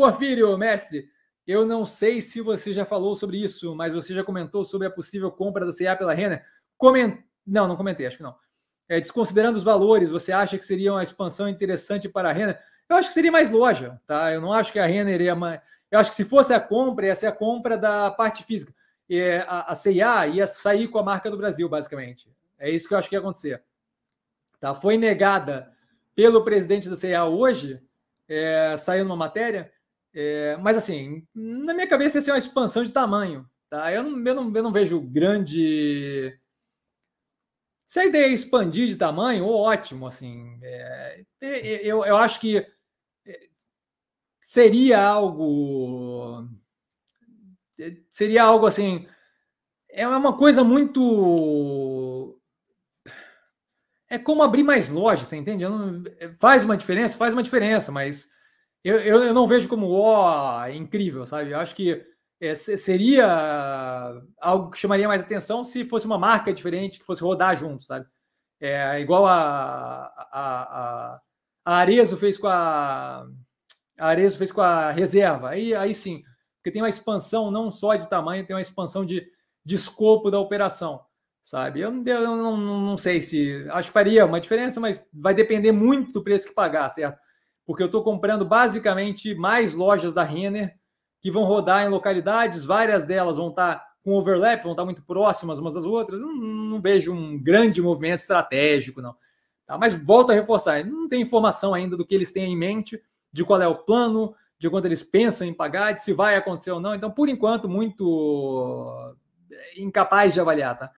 Porfírio, mestre, eu não sei se você já falou sobre isso, mas você já comentou sobre a possível compra da CIA pela Renner. Coment... Não, não comentei, acho que não. É, desconsiderando os valores, você acha que seria uma expansão interessante para a Renner? Eu acho que seria mais loja, tá? Eu não acho que a Renner ia é mais. Eu acho que se fosse a compra, ia ser a compra da parte física. E é, a, a CIA ia sair com a marca do Brasil, basicamente. É isso que eu acho que ia acontecer. Tá? Foi negada pelo presidente da CIA hoje, é, saiu numa matéria, é, mas assim, na minha cabeça ia ser uma expansão de tamanho. Tá? Eu, não, eu, não, eu não vejo grande. Se a ideia é expandir de tamanho, ótimo. assim é, é, é eu, eu acho que é, seria algo. Seria algo assim. É uma coisa muito. É como abrir mais lojas, você entende? Não... Faz uma diferença, faz uma diferença, mas eu, eu, eu não vejo como ó, é incrível, sabe? Eu acho que é, seria algo que chamaria mais atenção se fosse uma marca diferente, que fosse rodar junto, sabe? É, igual a, a, a, a Arezo fez com a, a Arezo fez com a reserva. Aí, aí sim, porque tem uma expansão não só de tamanho, tem uma expansão de, de escopo da operação, sabe? Eu, eu não, não, não sei se. Acho que faria uma diferença, mas vai depender muito do preço que pagar, certo? porque eu estou comprando basicamente mais lojas da Renner que vão rodar em localidades, várias delas vão estar tá com overlap, vão estar tá muito próximas umas das outras. Não, não vejo um grande movimento estratégico, não. Tá? Mas volto a reforçar, não tem informação ainda do que eles têm em mente, de qual é o plano, de quanto eles pensam em pagar, de se vai acontecer ou não. Então, por enquanto, muito eh, incapaz de avaliar, tá?